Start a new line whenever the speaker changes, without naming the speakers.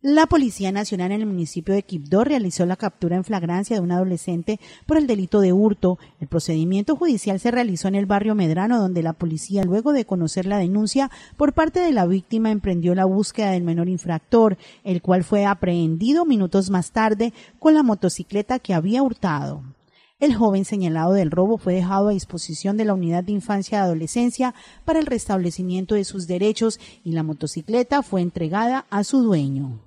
La Policía Nacional en el municipio de Quibdó realizó la captura en flagrancia de un adolescente por el delito de hurto. El procedimiento judicial se realizó en el barrio Medrano, donde la policía, luego de conocer la denuncia por parte de la víctima, emprendió la búsqueda del menor infractor, el cual fue aprehendido minutos más tarde con la motocicleta que había hurtado. El joven señalado del robo fue dejado a disposición de la Unidad de Infancia y Adolescencia para el restablecimiento de sus derechos y la motocicleta fue entregada a su dueño.